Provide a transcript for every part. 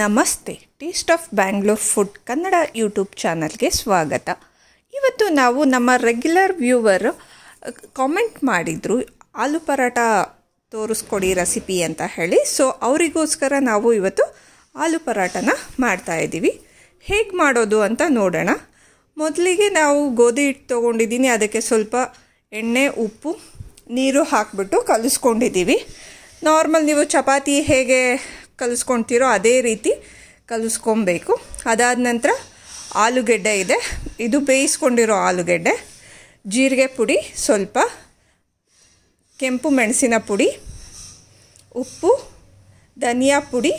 ನಮಸ್ತೆ taste of Bangalore food Kannada YouTube ಚಾನಲ್ಗೆ ಸ್ವಾಗತ ಇವತ್ತು ನಾವು ನಮ್ಮ ರೆಗ್ಯುಲರ್ ವ್ಯೂವರು ಕಾಮೆಂಟ್ ಮಾಡಿದರು ಆಲೂ ಪರಾಟ ತೋರಿಸ್ಕೊಡಿ ರೆಸಿಪಿ ಅಂತ ಹೇಳಿ ಸೊ ಅವರಿಗೋಸ್ಕರ ನಾವು ಇವತ್ತು ಆಲೂ ಪರಾಟನ ಮಾಡ್ತಾಯಿದ್ದೀವಿ ಹೇಗೆ ಮಾಡೋದು ಅಂತ ನೋಡೋಣ ಮೊದಲಿಗೆ ನಾವು ಗೋಧಿ ಹಿಟ್ಟು ತೊಗೊಂಡಿದ್ದೀನಿ ಅದಕ್ಕೆ ಸ್ವಲ್ಪ ಎಣ್ಣೆ ಉಪ್ಪು ನೀರು ಹಾಕಿಬಿಟ್ಟು ಕಲಿಸ್ಕೊಂಡಿದ್ದೀವಿ ನಾರ್ಮಲ್ ನೀವು ಚಪಾತಿ ಹೇಗೆ ಕಲಿಸ್ಕೊತೀರೋ ಅದೇ ರೀತಿ ಕಲಿಸ್ಕೊಬೇಕು ಅದಾದ ನಂತರ ಆಲೂಗೆಡ್ಡೆ ಇದೆ ಇದು ಬೇಯಿಸ್ಕೊಂಡಿರೋ ಆಲೂಗೆಡ್ಡೆ ಜೀರಿಗೆ ಪುಡಿ ಸ್ವಲ್ಪ ಕೆಂಪು ಮೆಣಸಿನ ಪುಡಿ ಉಪ್ಪು ಧನಿಯಾ ಪುಡಿ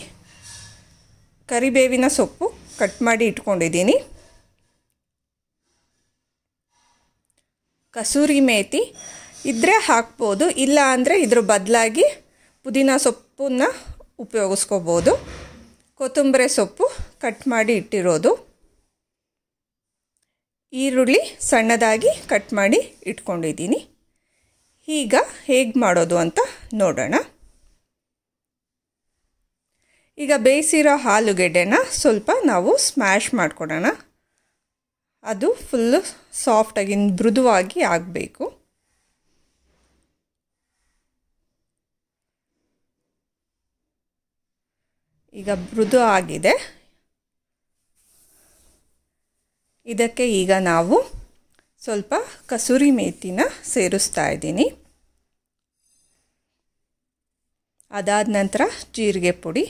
ಕರಿಬೇವಿನ ಸೊಪ್ಪು ಕಟ್ ಮಾಡಿ ಇಟ್ಕೊಂಡಿದ್ದೀನಿ ಕಸೂರಿ ಮೇತಿ ಇದ್ದರೆ ಹಾಕ್ಬೋದು ಇಲ್ಲ ಅಂದರೆ ಇದ್ರ ಬದಲಾಗಿ ಪುದೀನ ಸೊಪ್ಪನ್ನು ಉಪಯೋಗಿಸ್ಕೋಬೋದು ಕೊತ್ತಂಬರಿ ಸೊಪ್ಪು ಕಟ್ ಮಾಡಿ ಇಟ್ಟಿರೋದು ಈರುಳ್ಳಿ ಸಣ್ಣದಾಗಿ ಕಟ್ ಮಾಡಿ ಇಟ್ಕೊಂಡಿದ್ದೀನಿ ಈಗ ಹೇಗೆ ಮಾಡೋದು ಅಂತ ನೋಡೋಣ ಈಗ ಬೇಯಿಸಿರೋ ಆಲೂಗೆಡ್ಡೆನ ಸ್ವಲ್ಪ ನಾವು ಸ್ಮ್ಯಾಶ್ ಮಾಡಿಕೊಡೋಣ ಅದು ಫುಲ್ಲು ಸಾಫ್ಟಾಗಿ ಮೃದುವಾಗಿ ಆಗಬೇಕು ಈಗ ಮೃದು ಆಗಿದೆ ಇದಕ್ಕೆ ಈಗ ನಾವು ಸ್ವಲ್ಪ ಕಸೂರಿ ಮೇಥಿನ ಸೇರಿಸ್ತಾ ಇದ್ದೀನಿ ಅದಾದ ನಂತರ ಜೀರಿಗೆ ಪುಡಿ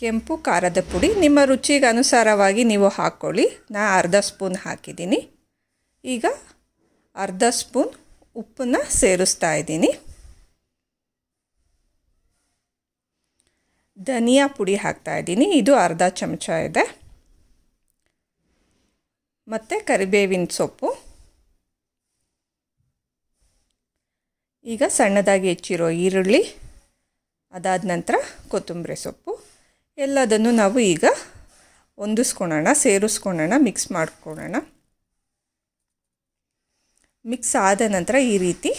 ಕೆಂಪು ಖಾರದ ಪುಡಿ ನಿಮ್ಮ ರುಚಿಗೆ ಅನುಸಾರವಾಗಿ ನೀವು ಹಾಕ್ಕೊಳ್ಳಿ ನಾನು ಅರ್ಧ ಸ್ಪೂನ್ ಹಾಕಿದ್ದೀನಿ ಈಗ ಅರ್ಧ ಸ್ಪೂನ್ ಉಪ್ಪನ್ನು ಸೇರಿಸ್ತಾ ಇದ್ದೀನಿ ಧನಿಯಾ ಪುಡಿ ಹಾಕ್ತಾ ಇದ್ದೀನಿ ಇದು ಅರ್ಧ ಚಮಚ ಇದೆ ಮತ್ತು ಕರಿಬೇವಿನ ಸೊಪ್ಪು ಈಗ ಸಣ್ಣದಾಗಿ ಹೆಚ್ಚಿರೋ ಈರುಳ್ಳಿ ಅದಾದ ನಂತರ ಕೊತ್ತಂಬರಿ ಸೊಪ್ಪು ಎಲ್ಲದನ್ನು ನಾವು ಈಗ ಹೊಂದಿಸ್ಕೊಳ್ಳೋಣ ಸೇರಿಸ್ಕೊಳ್ಳೋಣ ಮಿಕ್ಸ್ ಮಾಡ್ಕೊಳ್ಳೋಣ ಮಿಕ್ಸ್ ಆದ ನಂತರ ಈ ರೀತಿ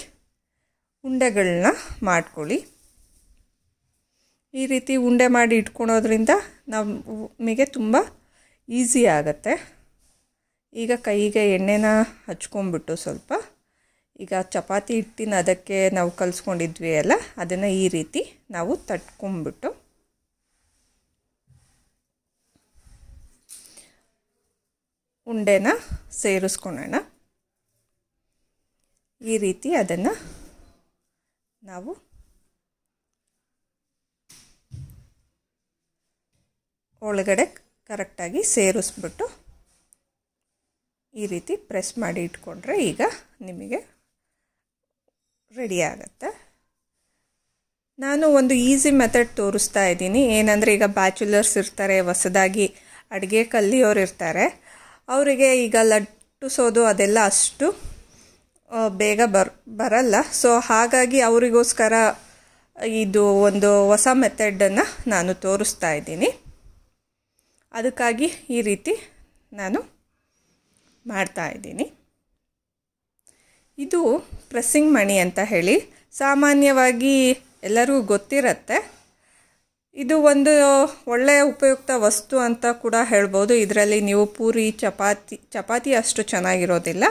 ಉಂಡೆಗಳನ್ನ ಮಾಡ್ಕೊಳ್ಳಿ ಈ ರೀತಿ ಉಂಡೆ ಮಾಡಿ ಇಟ್ಕೊಳೋದ್ರಿಂದ ನಮಗೆ ತುಂಬ ಈಸಿ ಆಗತ್ತೆ ಈಗ ಕೈಗೆ ಎಣ್ಣೆನ ಹಚ್ಕೊಂಡ್ಬಿಟ್ಟು ಸ್ವಲ್ಪ ಈಗ ಚಪಾತಿ ಹಿಟ್ಟಿನ ಅದಕ್ಕೆ ನಾವು ಕಲಿಸ್ಕೊಂಡಿದ್ವಿ ಅಲ್ಲ ಅದನ್ನು ಈ ರೀತಿ ನಾವು ತಟ್ಕೊಂಡ್ಬಿಟ್ಟು ಉಂಡೆನ ಸೇರಿಸ್ಕೊಳ್ಳೋಣ ಈ ರೀತಿ ಅದನ್ನು ನಾವು ಒಳಗಡೆ ಕರೆಕ್ಟಾಗಿ ಸೇರಿಸ್ಬಿಟ್ಟು ಈ ರೀತಿ ಪ್ರೆಸ್ ಮಾಡಿ ಇಟ್ಕೊಂಡ್ರೆ ಈಗ ನಿಮಗೆ ರೆಡಿ ಆಗುತ್ತೆ ನಾನು ಒಂದು ಈಸಿ ಮೆಥಡ್ ತೋರಿಸ್ತಾ ಇದ್ದೀನಿ ಏನಂದರೆ ಈಗ ಬ್ಯಾಚುಲರ್ಸ್ ಇರ್ತಾರೆ ಹೊಸದಾಗಿ ಅಡುಗೆ ಕಲಿಯೋರು ಇರ್ತಾರೆ ಅವರಿಗೆ ಈಗ ಲಟ್ಟಿಸೋದು ಅದೆಲ್ಲ ಅಷ್ಟು ಬೇಗ ಬರ್ ಬರಲ್ಲ ಸೊ ಹಾಗಾಗಿ ಅವರಿಗೋಸ್ಕರ ಇದು ಒಂದು ಹೊಸ ಮೆಥಡನ್ನು ನಾನು ತೋರಿಸ್ತಾ ಇದ್ದೀನಿ ಅದಕ್ಕಾಗಿ ಈ ರೀತಿ ನಾನು ಮಾಡ್ತಾ ಇದ್ದೀನಿ ಇದು ಪ್ರೆಸ್ಸಿಂಗ್ ಮಣಿ ಅಂತ ಹೇಳಿ ಸಾಮಾನ್ಯವಾಗಿ ಎಲ್ಲರೂ ಗೊತ್ತಿರತ್ತೆ ಇದು ಒಂದು ಒಳ್ಳೆಯ ಉಪಯುಕ್ತ ವಸ್ತು ಅಂತ ಕೂಡ ಹೇಳ್ಬೋದು ಇದರಲ್ಲಿ ನೀವು ಪೂರಿ ಚಪಾತಿ ಚಪಾತಿ ಅಷ್ಟು ಚೆನ್ನಾಗಿರೋದಿಲ್ಲ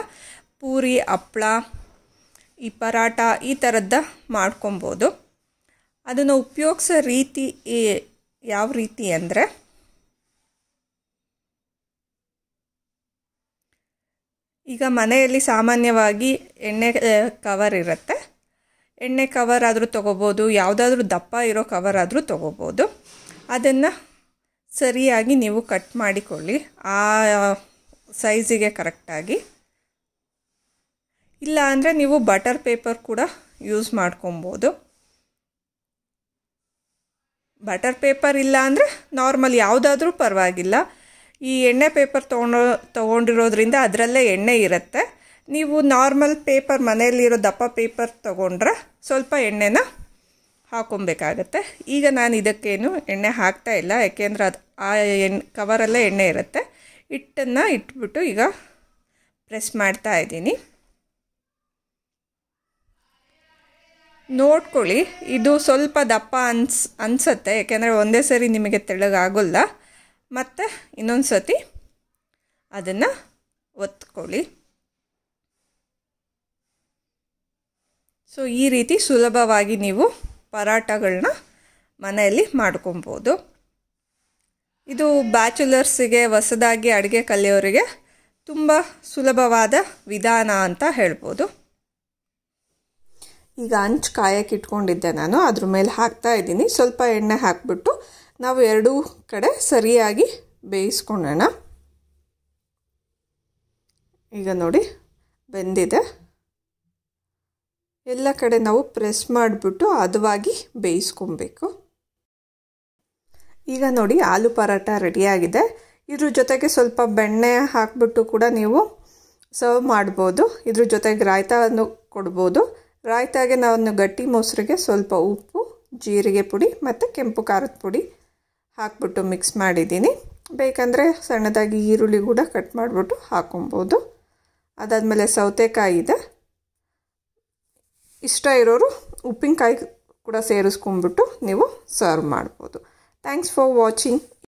ಪೂರಿ ಹಪ್ಳ ಈ ಪರಾಟ ಈ ಥರದ್ದ ಮಾಡ್ಕೊಬೋದು ಅದನ್ನು ಉಪಯೋಗಿಸೋ ರೀತಿ ಯಾವ ರೀತಿ ಅಂದರೆ ಈಗ ಮನೆಯಲ್ಲಿ ಸಾಮಾನ್ಯವಾಗಿ ಎಣ್ಣೆ ಕವರ್ ಇರುತ್ತೆ ಎಣ್ಣೆ ಕವರ್ ಆದರೂ ತೊಗೋಬೋದು ಯಾವುದಾದ್ರೂ ದಪ್ಪ ಇರೋ ಕವರ್ ಆದರೂ ತೊಗೋಬೋದು ಅದನ್ನು ಸರಿಯಾಗಿ ನೀವು ಕಟ್ ಮಾಡಿಕೊಳ್ಳಿ ಆ ಸೈಜಿಗೆ ಕರೆಕ್ಟಾಗಿ ಇಲ್ಲ ಅಂದರೆ ನೀವು ಬಟರ್ ಪೇಪರ್ ಕೂಡ ಯೂಸ್ ಮಾಡ್ಕೊಬೋದು ಬಟರ್ ಪೇಪರ್ ಇಲ್ಲ ಅಂದರೆ ನಾರ್ಮಲ್ ಯಾವುದಾದ್ರೂ ಪರವಾಗಿಲ್ಲ ಈ ಎಣ್ಣೆ ಪೇಪರ್ ತೊಗೊಂಡೋ ತೊಗೊಂಡಿರೋದ್ರಿಂದ ಅದರಲ್ಲೇ ಎಣ್ಣೆ ಇರುತ್ತೆ ನೀವು ನಾರ್ಮಲ್ ಪೇಪರ್ ಮನೆಯಲ್ಲಿರೋ ದಪ್ಪ ಪೇಪರ್ ತೊಗೊಂಡ್ರೆ ಸ್ವಲ್ಪ ಎಣ್ಣೆನ ಹಾಕೊಬೇಕಾಗತ್ತೆ ಈಗ ನಾನು ಇದಕ್ಕೇನು ಎಣ್ಣೆ ಹಾಕ್ತಾ ಇಲ್ಲ ಯಾಕೆಂದ್ರೆ ಅದು ಆ ಎಣ್ಣೆ ಕವರಲ್ಲೇ ಎಣ್ಣೆ ಇರುತ್ತೆ ಹಿಟ್ಟನ್ನು ಇಟ್ಬಿಟ್ಟು ಈಗ ಪ್ರೆಸ್ ಮಾಡ್ತಾ ಇದ್ದೀನಿ ನೋಡ್ಕೊಳ್ಳಿ ಇದು ಸ್ವಲ್ಪ ದಪ್ಪ ಅನ್ಸ್ ಅನಿಸತ್ತೆ ಯಾಕೆಂದರೆ ಒಂದೇ ಸರಿ ನಿಮಗೆ ತೆಳಗಾಗಲ್ಲ ಮತ್ತು ಇನ್ನೊಂದು ಸತಿ ಅದನ್ನು ಒತ್ಕೊಳ್ಳಿ ಸೊ ಈ ರೀತಿ ಸುಲಭವಾಗಿ ನೀವು ಪರಾಟಗಳನ್ನ ಮನೆಯಲ್ಲಿ ಮಾಡ್ಕೊಬೋದು ಇದು ಬ್ಯಾಚುಲರ್ಸಿಗೆ ಹೊಸದಾಗಿ ಅಡುಗೆ ಕಲಿಯೋರಿಗೆ ತುಂಬ ಸುಲಭವಾದ ವಿಧಾನ ಅಂತ ಹೇಳ್ಬೋದು ಈಗ ಅಂಚು ಕಾಯಕ್ಕೆ ಇಟ್ಕೊಂಡಿದ್ದೆ ನಾನು ಅದ್ರ ಮೇಲೆ ಹಾಕ್ತಾ ಇದ್ದೀನಿ ಸ್ವಲ್ಪ ಎಣ್ಣೆ ಹಾಕ್ಬಿಟ್ಟು ನಾವು ಎರಡೂ ಕಡೆ ಸರಿಯಾಗಿ ಬೇಯಿಸ್ಕೊಳ್ಳೋಣ ಈಗ ನೋಡಿ ಬೆಂದಿದೆ ಎಲ್ಲ ಕಡೆ ನಾವು ಪ್ರೆಸ್ ಮಾಡಿಬಿಟ್ಟು ಅದವಾಗಿ ಬೇಯಿಸ್ಕೊಬೇಕು ಈಗ ನೋಡಿ ಆಲೂ ಪರಾಟ ರೆಡಿಯಾಗಿದೆ ಇದ್ರ ಜೊತೆಗೆ ಸ್ವಲ್ಪ ಬೆಣ್ಣೆ ಹಾಕಿಬಿಟ್ಟು ಕೂಡ ನೀವು ಸರ್ವ್ ಮಾಡ್ಬೋದು ಇದ್ರ ಜೊತೆಗೆ ರಾಯ್ತಾನು ಕೊಡ್ಬೋದು ರಾಯ್ತಾಗೆ ನಾವು ಗಟ್ಟಿ ಮೊಸರಿಗೆ ಸ್ವಲ್ಪ ಉಪ್ಪು ಜೀರಿಗೆ ಪುಡಿ ಮತ್ತು ಕೆಂಪು ಖಾರದ ಪುಡಿ ಹಾಕ್ಬಿಟ್ಟು ಮಿಕ್ಸ್ ಮಾಡಿದ್ದೀನಿ ಬೇಕಂದರೆ ಸಣ್ಣದಾಗಿ ಈರುಳ್ಳಿ ಕೂಡ ಕಟ್ ಮಾಡಿಬಿಟ್ಟು ಹಾಕೊಬೋದು ಅದಾದಮೇಲೆ ಸೌತೆಕಾಯಿ ಇದೆ ಇಷ್ಟ ಇರೋರು ಉಪ್ಪಿನಕಾಯಿ ಕೂಡ ಸೇರಿಸ್ಕೊಂಬಿಟ್ಟು ನೀವು ಸರ್ವ್ ಮಾಡ್ಬೋದು ಥ್ಯಾಂಕ್ಸ್ ಫಾರ್ ವಾಚಿಂಗ್